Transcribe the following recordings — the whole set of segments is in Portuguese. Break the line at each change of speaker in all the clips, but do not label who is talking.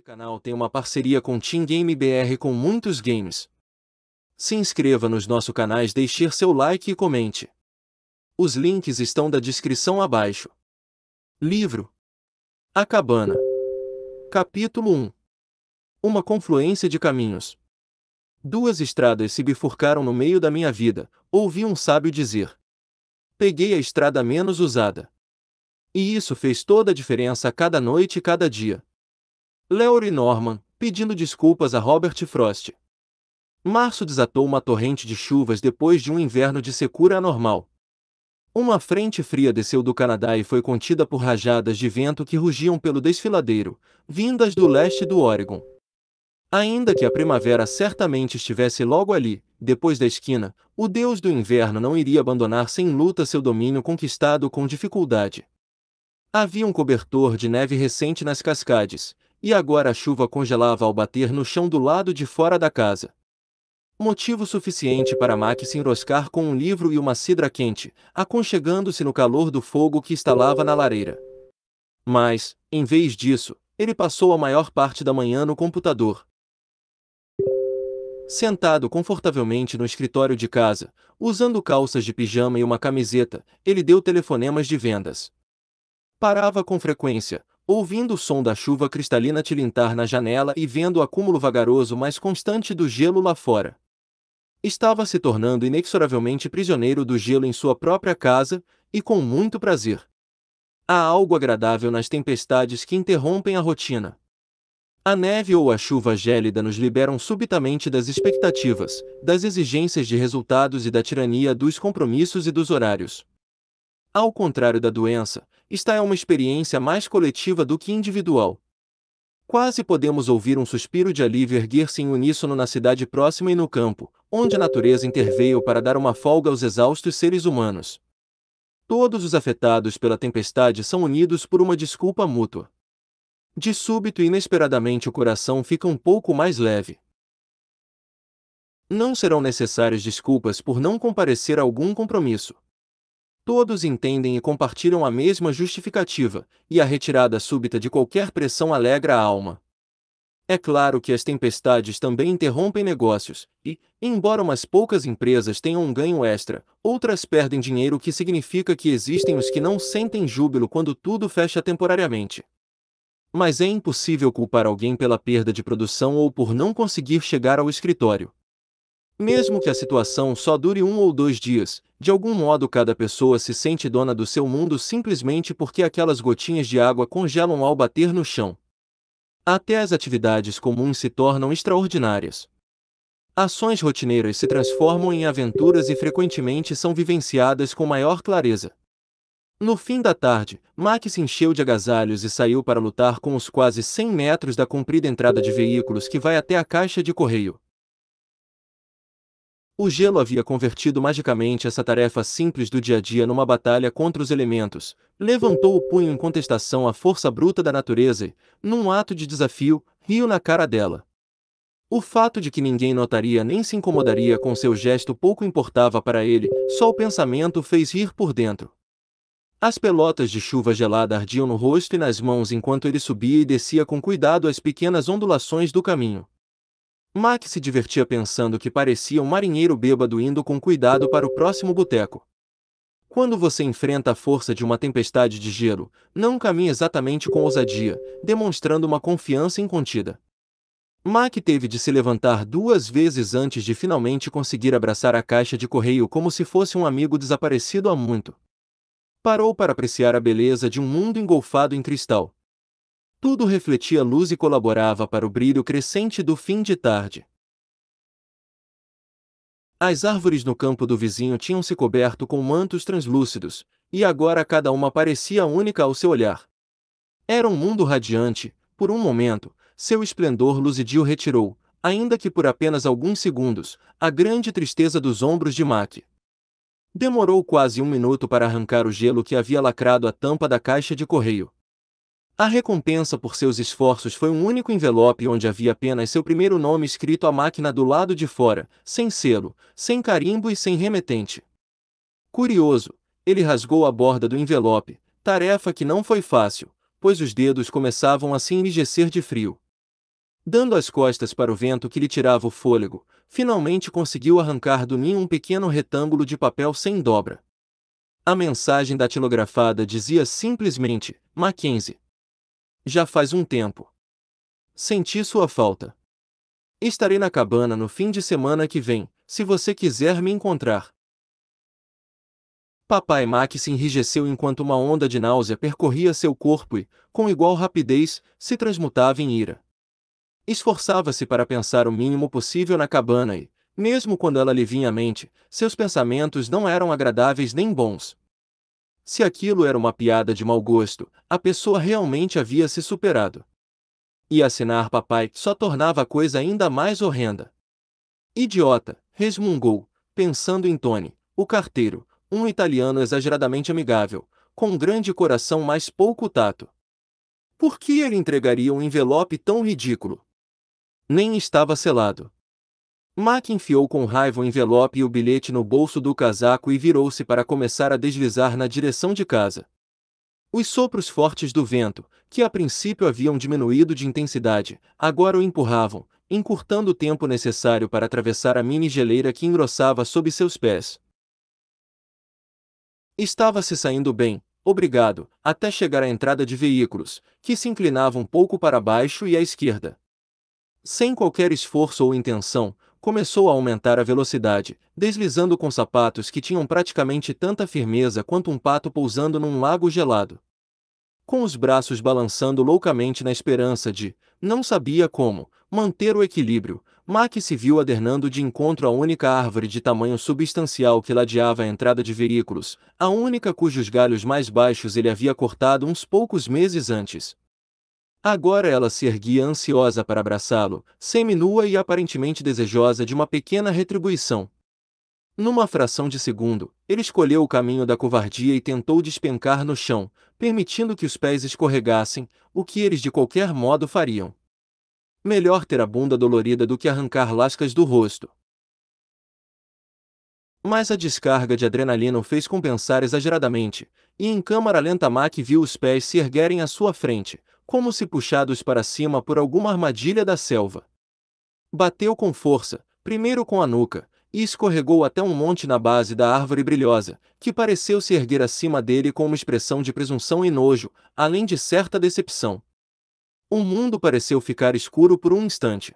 Este canal tem uma parceria com Team Game BR com muitos games. Se inscreva nos nossos canais, deixe seu like e comente. Os links estão da descrição abaixo. Livro A Cabana Capítulo 1 Uma confluência de caminhos Duas estradas se bifurcaram no meio da minha vida, ouvi um sábio dizer. Peguei a estrada menos usada. E isso fez toda a diferença a cada noite e cada dia e Norman, pedindo desculpas a Robert Frost. Março desatou uma torrente de chuvas depois de um inverno de secura anormal. Uma frente fria desceu do Canadá e foi contida por rajadas de vento que rugiam pelo desfiladeiro, vindas do leste do Oregon. Ainda que a primavera certamente estivesse logo ali, depois da esquina, o deus do inverno não iria abandonar sem luta seu domínio conquistado com dificuldade. Havia um cobertor de neve recente nas cascades, e agora a chuva congelava ao bater no chão do lado de fora da casa. Motivo suficiente para Mac se enroscar com um livro e uma cidra quente, aconchegando-se no calor do fogo que estalava na lareira. Mas, em vez disso, ele passou a maior parte da manhã no computador. Sentado confortavelmente no escritório de casa, usando calças de pijama e uma camiseta, ele deu telefonemas de vendas. Parava com frequência, ouvindo o som da chuva cristalina tilintar na janela e vendo o acúmulo vagaroso mais constante do gelo lá fora. Estava se tornando inexoravelmente prisioneiro do gelo em sua própria casa, e com muito prazer. Há algo agradável nas tempestades que interrompem a rotina. A neve ou a chuva gélida nos liberam subitamente das expectativas, das exigências de resultados e da tirania dos compromissos e dos horários. Ao contrário da doença, esta é uma experiência mais coletiva do que individual. Quase podemos ouvir um suspiro de alívio erguer-se em uníssono na cidade próxima e no campo, onde a natureza interveio para dar uma folga aos exaustos seres humanos. Todos os afetados pela tempestade são unidos por uma desculpa mútua. De súbito e inesperadamente o coração fica um pouco mais leve. Não serão necessárias desculpas por não comparecer a algum compromisso. Todos entendem e compartilham a mesma justificativa, e a retirada súbita de qualquer pressão alegra a alma. É claro que as tempestades também interrompem negócios, e, embora umas poucas empresas tenham um ganho extra, outras perdem dinheiro, o que significa que existem os que não sentem júbilo quando tudo fecha temporariamente. Mas é impossível culpar alguém pela perda de produção ou por não conseguir chegar ao escritório. Mesmo que a situação só dure um ou dois dias, de algum modo cada pessoa se sente dona do seu mundo simplesmente porque aquelas gotinhas de água congelam ao bater no chão. Até as atividades comuns se tornam extraordinárias. Ações rotineiras se transformam em aventuras e frequentemente são vivenciadas com maior clareza. No fim da tarde, Mack se encheu de agasalhos e saiu para lutar com os quase 100 metros da comprida entrada de veículos que vai até a caixa de correio. O gelo havia convertido magicamente essa tarefa simples do dia a dia numa batalha contra os elementos, levantou o punho em contestação à força bruta da natureza e, num ato de desafio, riu na cara dela. O fato de que ninguém notaria nem se incomodaria com seu gesto pouco importava para ele, só o pensamento fez rir por dentro. As pelotas de chuva gelada ardiam no rosto e nas mãos enquanto ele subia e descia com cuidado as pequenas ondulações do caminho. Max se divertia pensando que parecia um marinheiro bêbado indo com cuidado para o próximo boteco. Quando você enfrenta a força de uma tempestade de gelo, não caminha exatamente com ousadia, demonstrando uma confiança incontida. Mac teve de se levantar duas vezes antes de finalmente conseguir abraçar a caixa de correio como se fosse um amigo desaparecido há muito. Parou para apreciar a beleza de um mundo engolfado em cristal, tudo refletia luz e colaborava para o brilho crescente do fim de tarde. As árvores no campo do vizinho tinham se coberto com mantos translúcidos, e agora cada uma parecia única ao seu olhar. Era um mundo radiante, por um momento, seu esplendor luzidio retirou, ainda que por apenas alguns segundos, a grande tristeza dos ombros de Mac. Demorou quase um minuto para arrancar o gelo que havia lacrado a tampa da caixa de correio. A recompensa por seus esforços foi um único envelope onde havia apenas seu primeiro nome escrito à máquina do lado de fora, sem selo, sem carimbo e sem remetente. Curioso, ele rasgou a borda do envelope, tarefa que não foi fácil, pois os dedos começavam a se enrijecer de frio. Dando as costas para o vento que lhe tirava o fôlego, finalmente conseguiu arrancar do ninho um pequeno retângulo de papel sem dobra. A mensagem datilografada dizia simplesmente: Mackenzie. Já faz um tempo. Senti sua falta. Estarei na cabana no fim de semana que vem, se você quiser me encontrar. Papai Mac se enrijeceu enquanto uma onda de náusea percorria seu corpo e, com igual rapidez, se transmutava em ira. Esforçava-se para pensar o mínimo possível na cabana e, mesmo quando ela lhe vinha à mente, seus pensamentos não eram agradáveis nem bons. Se aquilo era uma piada de mau gosto, a pessoa realmente havia se superado. E assinar papai só tornava a coisa ainda mais horrenda. Idiota, resmungou, pensando em Tony, o carteiro, um italiano exageradamente amigável, com um grande coração mas pouco tato. Por que ele entregaria um envelope tão ridículo? Nem estava selado. Mac enfiou com raiva o envelope e o bilhete no bolso do casaco e virou-se para começar a deslizar na direção de casa. Os sopros fortes do vento, que a princípio haviam diminuído de intensidade, agora o empurravam, encurtando o tempo necessário para atravessar a mini geleira que engrossava sob seus pés. Estava se saindo bem, obrigado, até chegar à entrada de veículos, que se inclinavam um pouco para baixo e à esquerda. Sem qualquer esforço ou intenção, começou a aumentar a velocidade, deslizando com sapatos que tinham praticamente tanta firmeza quanto um pato pousando num lago gelado. Com os braços balançando loucamente na esperança de, não sabia como, manter o equilíbrio, Mac se viu adernando de encontro à única árvore de tamanho substancial que ladeava a entrada de veículos, a única cujos galhos mais baixos ele havia cortado uns poucos meses antes. Agora ela se erguia ansiosa para abraçá-lo, seminua e aparentemente desejosa de uma pequena retribuição. Numa fração de segundo, ele escolheu o caminho da covardia e tentou despencar no chão, permitindo que os pés escorregassem, o que eles de qualquer modo fariam. Melhor ter a bunda dolorida do que arrancar lascas do rosto. Mas a descarga de adrenalina o fez compensar exageradamente, e em câmara lenta Mac viu os pés se erguerem à sua frente, como se puxados para cima por alguma armadilha da selva. Bateu com força, primeiro com a nuca, e escorregou até um monte na base da árvore brilhosa, que pareceu se erguer acima dele com uma expressão de presunção e nojo, além de certa decepção. O mundo pareceu ficar escuro por um instante.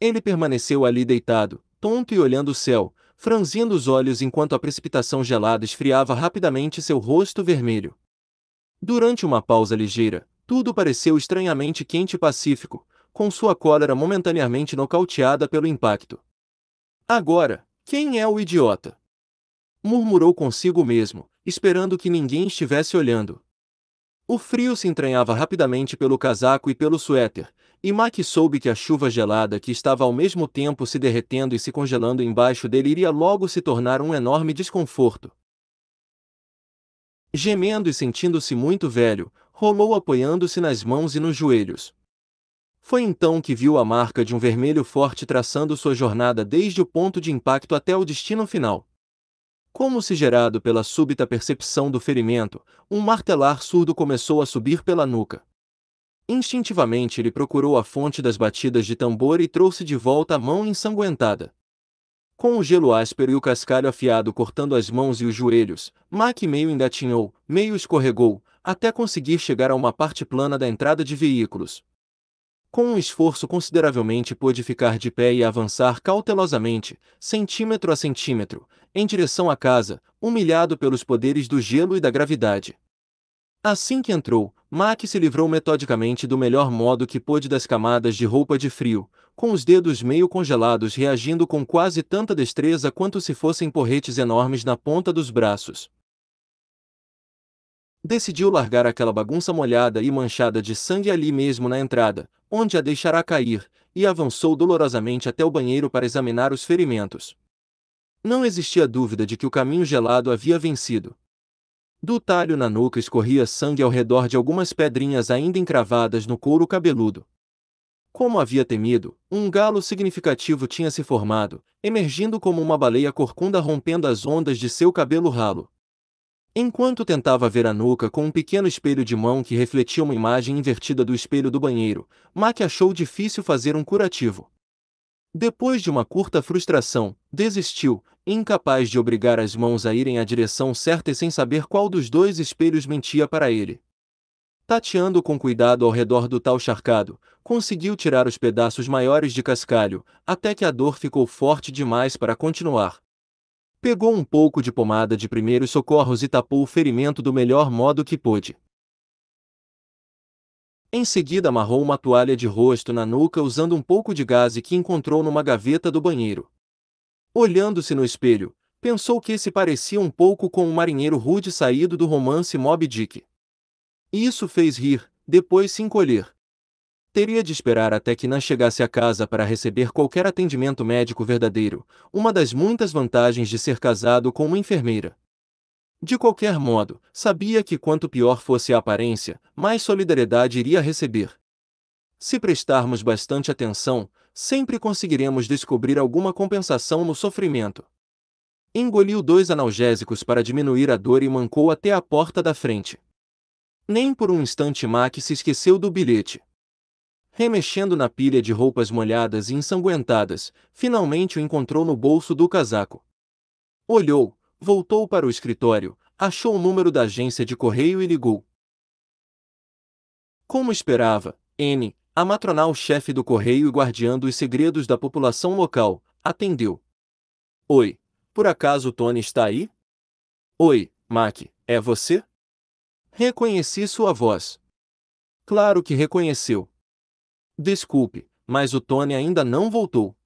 Ele permaneceu ali deitado, tonto e olhando o céu, franzindo os olhos enquanto a precipitação gelada esfriava rapidamente seu rosto vermelho. Durante uma pausa ligeira, tudo pareceu estranhamente quente e pacífico, com sua cólera momentaneamente nocauteada pelo impacto. Agora, quem é o idiota? Murmurou consigo mesmo, esperando que ninguém estivesse olhando. O frio se entranhava rapidamente pelo casaco e pelo suéter, e Mac soube que a chuva gelada que estava ao mesmo tempo se derretendo e se congelando embaixo dele iria logo se tornar um enorme desconforto. Gemendo e sentindo-se muito velho, rolou apoiando-se nas mãos e nos joelhos. Foi então que viu a marca de um vermelho forte traçando sua jornada desde o ponto de impacto até o destino final. Como se gerado pela súbita percepção do ferimento, um martelar surdo começou a subir pela nuca. Instintivamente ele procurou a fonte das batidas de tambor e trouxe de volta a mão ensanguentada. Com o gelo áspero e o cascalho afiado cortando as mãos e os joelhos, Mac meio engatinhou, meio escorregou, até conseguir chegar a uma parte plana da entrada de veículos. Com um esforço consideravelmente pôde ficar de pé e avançar cautelosamente, centímetro a centímetro, em direção à casa, humilhado pelos poderes do gelo e da gravidade. Assim que entrou, Mac se livrou metodicamente do melhor modo que pôde das camadas de roupa de frio, com os dedos meio congelados reagindo com quase tanta destreza quanto se fossem porretes enormes na ponta dos braços. Decidiu largar aquela bagunça molhada e manchada de sangue ali mesmo na entrada, onde a deixará cair, e avançou dolorosamente até o banheiro para examinar os ferimentos. Não existia dúvida de que o caminho gelado havia vencido. Do talho na nuca escorria sangue ao redor de algumas pedrinhas ainda encravadas no couro cabeludo. Como havia temido, um galo significativo tinha se formado, emergindo como uma baleia corcunda rompendo as ondas de seu cabelo ralo. Enquanto tentava ver a nuca com um pequeno espelho de mão que refletia uma imagem invertida do espelho do banheiro, Mac achou difícil fazer um curativo. Depois de uma curta frustração, desistiu, incapaz de obrigar as mãos a irem à direção certa e sem saber qual dos dois espelhos mentia para ele. Tateando com cuidado ao redor do tal charcado, conseguiu tirar os pedaços maiores de cascalho, até que a dor ficou forte demais para continuar. Pegou um pouco de pomada de primeiros socorros e tapou o ferimento do melhor modo que pôde. Em seguida, amarrou uma toalha de rosto na nuca usando um pouco de gaze que encontrou numa gaveta do banheiro. Olhando-se no espelho, pensou que se parecia um pouco com um marinheiro rude saído do romance Moby Dick. Isso fez rir, depois se encolher. Teria de esperar até que Nan chegasse a casa para receber qualquer atendimento médico verdadeiro, uma das muitas vantagens de ser casado com uma enfermeira. De qualquer modo, sabia que quanto pior fosse a aparência, mais solidariedade iria receber. Se prestarmos bastante atenção, sempre conseguiremos descobrir alguma compensação no sofrimento. Engoliu dois analgésicos para diminuir a dor e mancou até a porta da frente. Nem por um instante Mack se esqueceu do bilhete. Remexendo na pilha de roupas molhadas e ensanguentadas, finalmente o encontrou no bolso do casaco. Olhou, voltou para o escritório, achou o número da agência de correio e ligou. Como esperava, N, a matronal chefe do correio e guardiã dos segredos da população local, atendeu. Oi, por acaso Tony está aí? Oi, Mac, é você? Reconheci sua voz. Claro que reconheceu. Desculpe, mas o Tony ainda não voltou.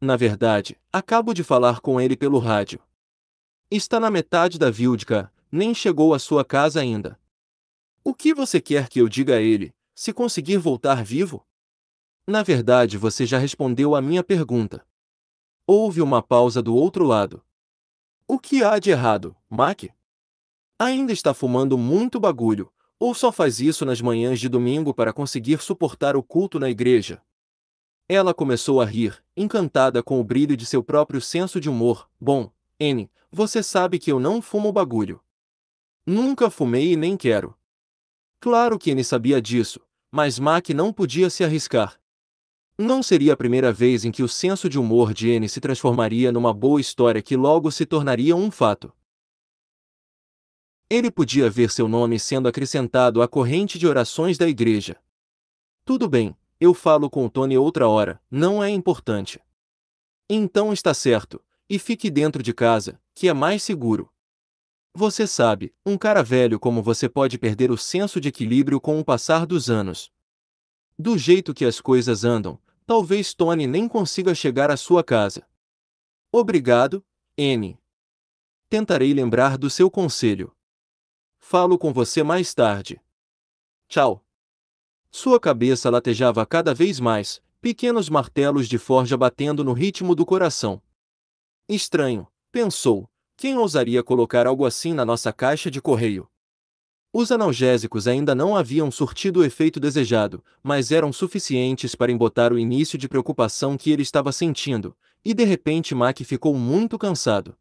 Na verdade, acabo de falar com ele pelo rádio. Está na metade da Vildka, nem chegou à sua casa ainda. O que você quer que eu diga a ele, se conseguir voltar vivo? Na verdade, você já respondeu à minha pergunta. Houve uma pausa do outro lado. O que há de errado, Mac? Ainda está fumando muito bagulho, ou só faz isso nas manhãs de domingo para conseguir suportar o culto na igreja. Ela começou a rir, encantada com o brilho de seu próprio senso de humor. Bom, N, você sabe que eu não fumo bagulho. Nunca fumei e nem quero. Claro que N sabia disso, mas Mac não podia se arriscar. Não seria a primeira vez em que o senso de humor de N se transformaria numa boa história que logo se tornaria um fato ele podia ver seu nome sendo acrescentado à corrente de orações da igreja. Tudo bem, eu falo com o Tony outra hora, não é importante. Então está certo, e fique dentro de casa, que é mais seguro. Você sabe, um cara velho como você pode perder o senso de equilíbrio com o passar dos anos. Do jeito que as coisas andam, talvez Tony nem consiga chegar à sua casa. Obrigado, N. Tentarei lembrar do seu conselho. Falo com você mais tarde. Tchau. Sua cabeça latejava cada vez mais, pequenos martelos de forja batendo no ritmo do coração. Estranho, pensou. Quem ousaria colocar algo assim na nossa caixa de correio? Os analgésicos ainda não haviam surtido o efeito desejado, mas eram suficientes para embotar o início de preocupação que ele estava sentindo, e de repente Mac ficou muito cansado.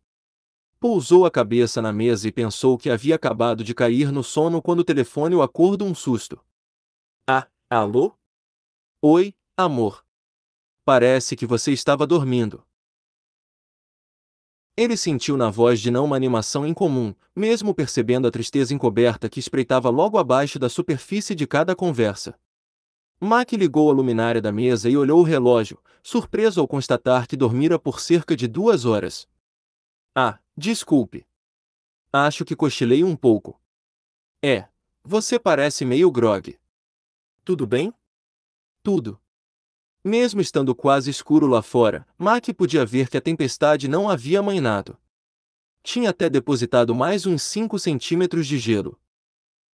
Pousou a cabeça na mesa e pensou que havia acabado de cair no sono quando o telefone o acorda um susto. Ah, alô? Oi, amor. Parece que você estava dormindo. Ele sentiu na voz de não uma animação incomum, mesmo percebendo a tristeza encoberta que espreitava logo abaixo da superfície de cada conversa. Mac ligou a luminária da mesa e olhou o relógio, surpreso ao constatar que dormira por cerca de duas horas. Ah, Desculpe. Acho que cochilei um pouco. É, você parece meio grogue. Tudo bem? Tudo. Mesmo estando quase escuro lá fora, Mack podia ver que a tempestade não havia mainado. Tinha até depositado mais uns 5 centímetros de gelo.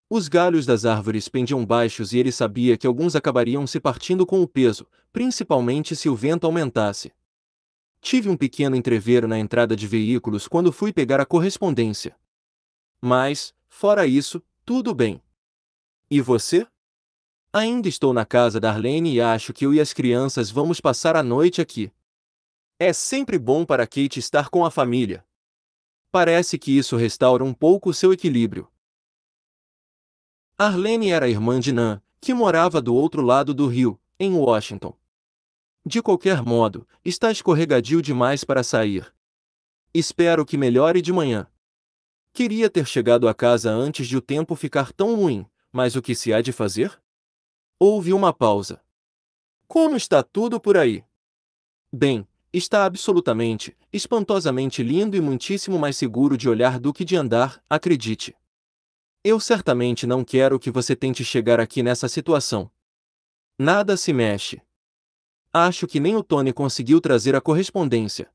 Os galhos das árvores pendiam baixos e ele sabia que alguns acabariam se partindo com o peso, principalmente se o vento aumentasse. Tive um pequeno entrevero na entrada de veículos quando fui pegar a correspondência. Mas, fora isso, tudo bem. E você? Ainda estou na casa da Arlene e acho que eu e as crianças vamos passar a noite aqui. É sempre bom para Kate estar com a família. Parece que isso restaura um pouco o seu equilíbrio. Arlene era irmã de Nan, que morava do outro lado do rio, em Washington. De qualquer modo, está escorregadio demais para sair. Espero que melhore de manhã. Queria ter chegado a casa antes de o tempo ficar tão ruim, mas o que se há de fazer? Houve uma pausa. Como está tudo por aí? Bem, está absolutamente, espantosamente lindo e muitíssimo mais seguro de olhar do que de andar, acredite. Eu certamente não quero que você tente chegar aqui nessa situação. Nada se mexe. Acho que nem o Tony conseguiu trazer a correspondência.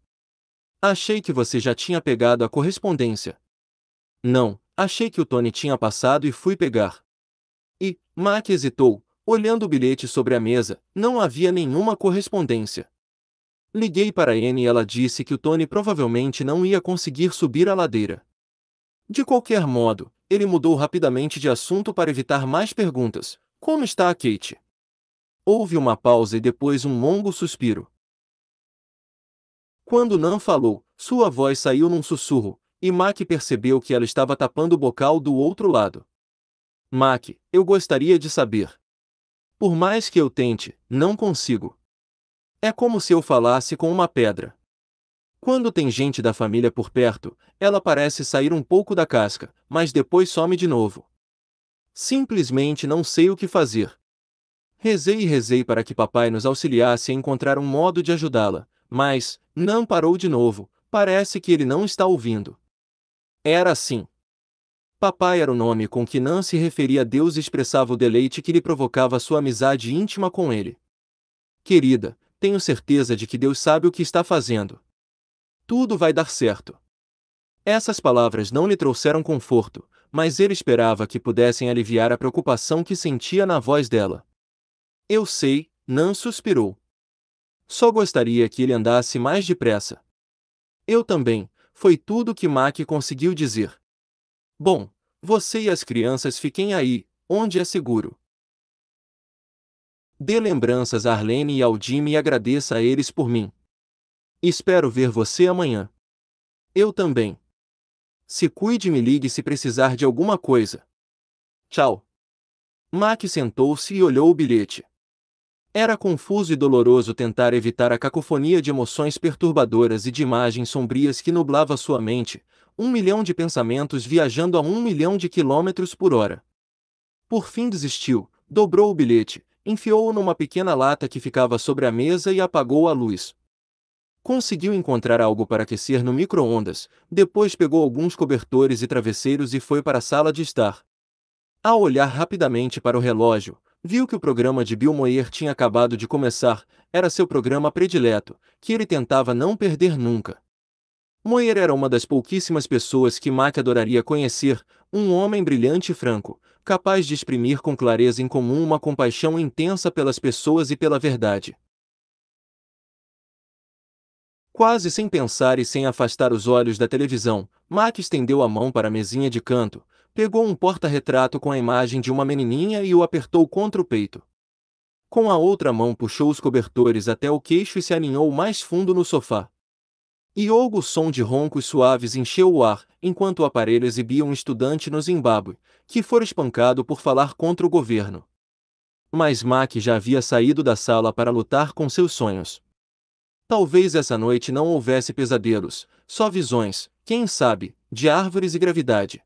Achei que você já tinha pegado a correspondência. Não, achei que o Tony tinha passado e fui pegar. E, Mac hesitou, olhando o bilhete sobre a mesa, não havia nenhuma correspondência. Liguei para a Anne e ela disse que o Tony provavelmente não ia conseguir subir a ladeira. De qualquer modo, ele mudou rapidamente de assunto para evitar mais perguntas. Como está a Kate? Houve uma pausa e depois um longo suspiro. Quando Nan falou, sua voz saiu num sussurro, e Mac percebeu que ela estava tapando o bocal do outro lado. Mac, eu gostaria de saber. Por mais que eu tente, não consigo. É como se eu falasse com uma pedra. Quando tem gente da família por perto, ela parece sair um pouco da casca, mas depois some de novo. Simplesmente não sei o que fazer. Rezei e rezei para que papai nos auxiliasse a encontrar um modo de ajudá-la, mas, não parou de novo, parece que ele não está ouvindo. Era assim. Papai era o nome com que Nan se referia a Deus e expressava o deleite que lhe provocava sua amizade íntima com ele. Querida, tenho certeza de que Deus sabe o que está fazendo. Tudo vai dar certo. Essas palavras não lhe trouxeram conforto, mas ele esperava que pudessem aliviar a preocupação que sentia na voz dela. Eu sei, Nan suspirou. Só gostaria que ele andasse mais depressa. Eu também, foi tudo que Mac conseguiu dizer. Bom, você e as crianças fiquem aí, onde é seguro. Dê lembranças a Arlene e ao Jimmy e agradeça a eles por mim. Espero ver você amanhã. Eu também. Se cuide e me ligue se precisar de alguma coisa. Tchau. Mac sentou-se e olhou o bilhete. Era confuso e doloroso tentar evitar a cacofonia de emoções perturbadoras e de imagens sombrias que nublava sua mente, um milhão de pensamentos viajando a um milhão de quilômetros por hora. Por fim desistiu, dobrou o bilhete, enfiou-o numa pequena lata que ficava sobre a mesa e apagou a luz. Conseguiu encontrar algo para aquecer no micro-ondas, depois pegou alguns cobertores e travesseiros e foi para a sala de estar. Ao olhar rapidamente para o relógio, Viu que o programa de Bill Moyer tinha acabado de começar, era seu programa predileto, que ele tentava não perder nunca. Moyer era uma das pouquíssimas pessoas que Mac adoraria conhecer, um homem brilhante e franco, capaz de exprimir com clareza em comum uma compaixão intensa pelas pessoas e pela verdade. Quase sem pensar e sem afastar os olhos da televisão, Mac estendeu a mão para a mesinha de canto, pegou um porta-retrato com a imagem de uma menininha e o apertou contra o peito. Com a outra mão puxou os cobertores até o queixo e se aninhou mais fundo no sofá. E o som de roncos suaves encheu o ar, enquanto o aparelho exibia um estudante no Zimbábue, que fora espancado por falar contra o governo. Mas Mac já havia saído da sala para lutar com seus sonhos. Talvez essa noite não houvesse pesadelos, só visões, quem sabe, de árvores e gravidade.